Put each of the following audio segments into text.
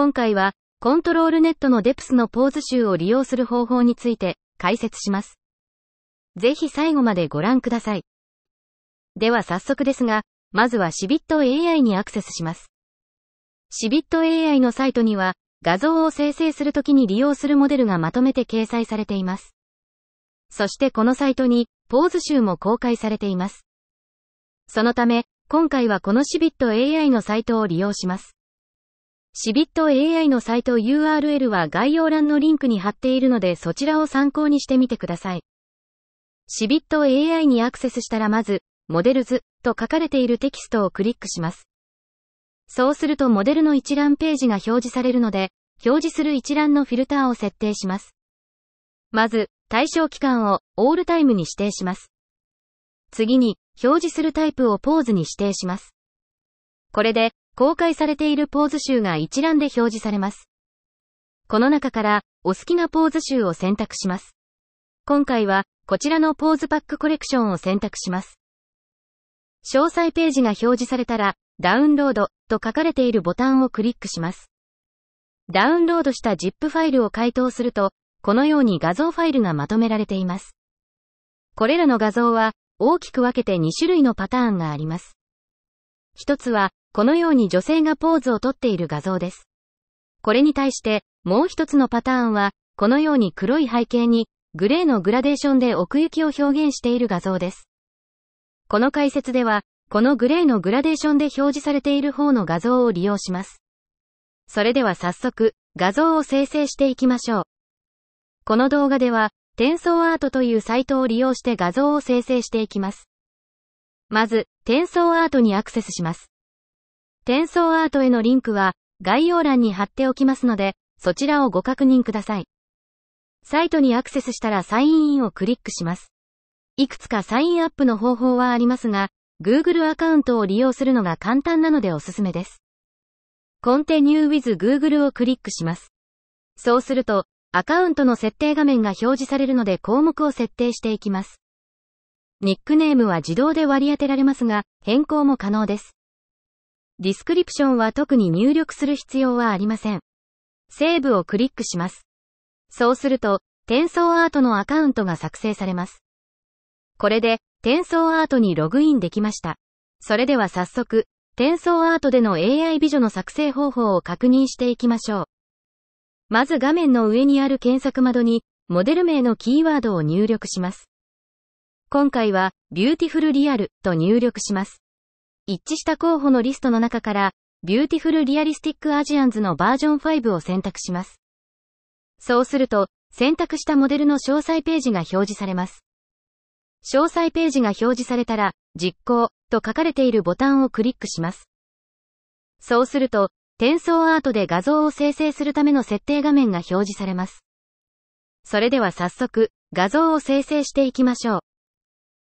今回は、コントロールネットのデプスのポーズ集を利用する方法について解説します。ぜひ最後までご覧ください。では早速ですが、まずはシビット AI にアクセスします。シビット AI のサイトには、画像を生成するときに利用するモデルがまとめて掲載されています。そしてこのサイトに、ポーズ集も公開されています。そのため、今回はこのシビット AI のサイトを利用します。シビット AI のサイト URL は概要欄のリンクに貼っているのでそちらを参考にしてみてください。シビット AI にアクセスしたらまず、モデルズと書かれているテキストをクリックします。そうするとモデルの一覧ページが表示されるので、表示する一覧のフィルターを設定します。まず、対象期間をオールタイムに指定します。次に、表示するタイプをポーズに指定します。これで、公開されているポーズ集が一覧で表示されます。この中から、お好きなポーズ集を選択します。今回は、こちらのポーズパックコレクションを選択します。詳細ページが表示されたら、ダウンロードと書かれているボタンをクリックします。ダウンロードした ZIP ファイルを回答すると、このように画像ファイルがまとめられています。これらの画像は、大きく分けて2種類のパターンがあります。一つは、このように女性がポーズをとっている画像です。これに対して、もう一つのパターンは、このように黒い背景に、グレーのグラデーションで奥行きを表現している画像です。この解説では、このグレーのグラデーションで表示されている方の画像を利用します。それでは早速、画像を生成していきましょう。この動画では、転送アートというサイトを利用して画像を生成していきます。まず、転送アートにアクセスします。転送アートへのリンクは概要欄に貼っておきますので、そちらをご確認ください。サイトにアクセスしたらサインインをクリックします。いくつかサインアップの方法はありますが、Google アカウントを利用するのが簡単なのでおすすめです。Continue with Google をクリックします。そうすると、アカウントの設定画面が表示されるので項目を設定していきます。ニックネームは自動で割り当てられますが、変更も可能です。ディスクリプションは特に入力する必要はありません。セーブをクリックします。そうすると、転送アートのアカウントが作成されます。これで、転送アートにログインできました。それでは早速、転送アートでの AI 美女の作成方法を確認していきましょう。まず画面の上にある検索窓に、モデル名のキーワードを入力します。今回は、ビューティフルリアルと入力します。一致した候補のリストの中から、ビューティフルリアリスティックアジアンズのバージョン5を選択します。そうすると、選択したモデルの詳細ページが表示されます。詳細ページが表示されたら、実行と書かれているボタンをクリックします。そうすると、転送アートで画像を生成するための設定画面が表示されます。それでは早速、画像を生成していきましょう。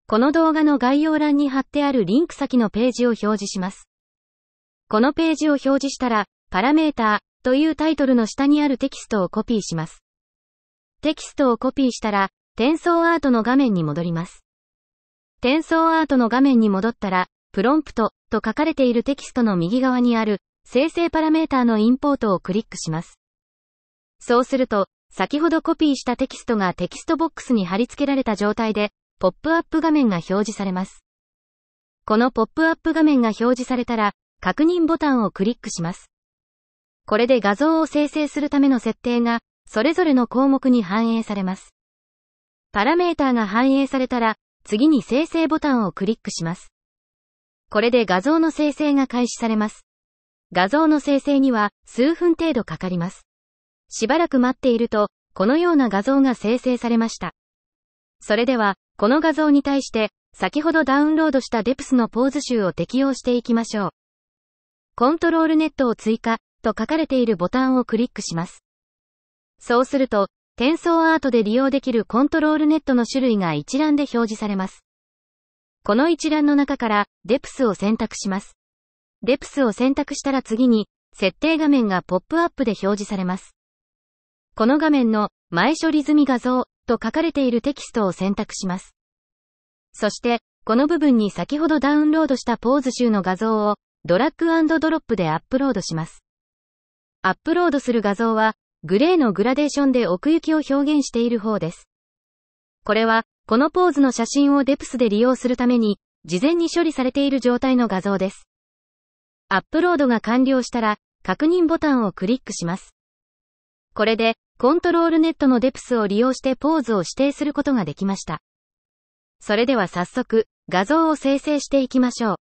この動画の概要欄に貼ってあるリンク先のページを表示します。このページを表示したら、パラメーターというタイトルの下にあるテキストをコピーします。テキストをコピーしたら、転送アートの画面に戻ります。転送アートの画面に戻ったら、プロンプトと書かれているテキストの右側にある生成パラメータのインポートをクリックします。そうすると、先ほどコピーしたテキストがテキストボックスに貼り付けられた状態でポップアップ画面が表示されます。このポップアップ画面が表示されたら、確認ボタンをクリックします。これで画像を生成するための設定が、それぞれの項目に反映されます。パラメーターが反映されたら、次に生成ボタンをクリックします。これで画像の生成が開始されます。画像の生成には数分程度かかります。しばらく待っていると、このような画像が生成されました。それでは、この画像に対して、先ほどダウンロードした DEPS のポーズ集を適用していきましょう。コントロールネットを追加と書かれているボタンをクリックします。そうすると、転送アートで利用できるコントロールネットの種類が一覧で表示されます。この一覧の中から DEPS を選択します。DEPS を選択したら次に、設定画面がポップアップで表示されます。この画面の前処理済み画像と書かれているテキストを選択します。そして、この部分に先ほどダウンロードしたポーズ集の画像をドラッグドロップでアップロードします。アップロードする画像は、グレーのグラデーションで奥行きを表現している方です。これは、このポーズの写真をデプスで利用するために、事前に処理されている状態の画像です。アップロードが完了したら、確認ボタンをクリックします。これで、コントロールネットのデプスを利用してポーズを指定することができました。それでは早速、画像を生成していきましょう。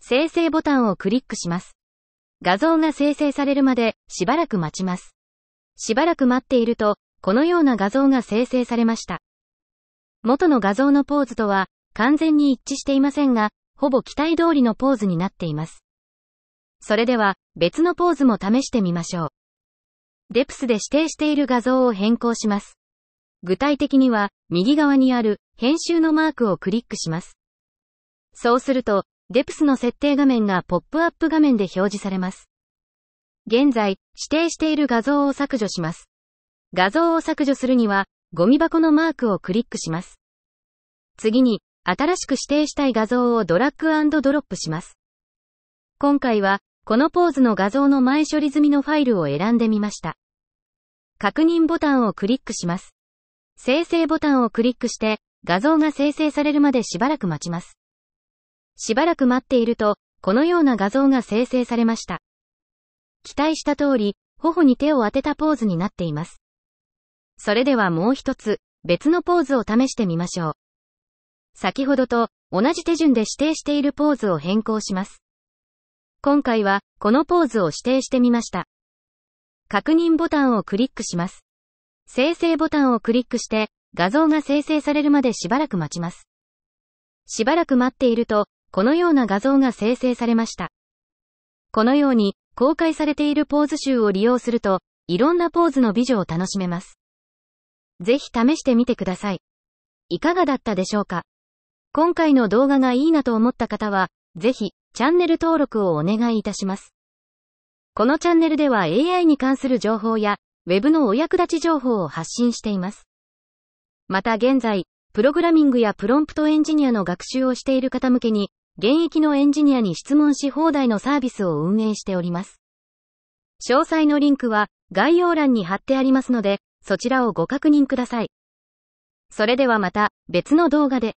生成ボタンをクリックします。画像が生成されるまで、しばらく待ちます。しばらく待っていると、このような画像が生成されました。元の画像のポーズとは、完全に一致していませんが、ほぼ期待通りのポーズになっています。それでは、別のポーズも試してみましょう。デプスで指定している画像を変更します。具体的には、右側にある、編集のマークをクリックします。そうすると、デプスの設定画面がポップアップ画面で表示されます。現在、指定している画像を削除します。画像を削除するには、ゴミ箱のマークをクリックします。次に、新しく指定したい画像をドラッグドロップします。今回は、このポーズの画像の前処理済みのファイルを選んでみました。確認ボタンをクリックします。生成ボタンをクリックして、画像が生成されるまでしばらく待ちます。しばらく待っていると、このような画像が生成されました。期待した通り、頬に手を当てたポーズになっています。それではもう一つ、別のポーズを試してみましょう。先ほどと同じ手順で指定しているポーズを変更します。今回は、このポーズを指定してみました。確認ボタンをクリックします。生成ボタンをクリックして、画像が生成されるまでしばらく待ちます。しばらく待っていると、このような画像が生成されました。このように、公開されているポーズ集を利用すると、いろんなポーズの美女を楽しめます。ぜひ試してみてください。いかがだったでしょうか今回の動画がいいなと思った方は、ぜひ、チャンネル登録をお願いいたします。このチャンネルでは AI に関する情報や、Web のお役立ち情報を発信しています。また現在、プログラミングやプロンプトエンジニアの学習をしている方向けに、現役のエンジニアに質問し放題のサービスを運営しております。詳細のリンクは概要欄に貼ってありますので、そちらをご確認ください。それではまた別の動画で。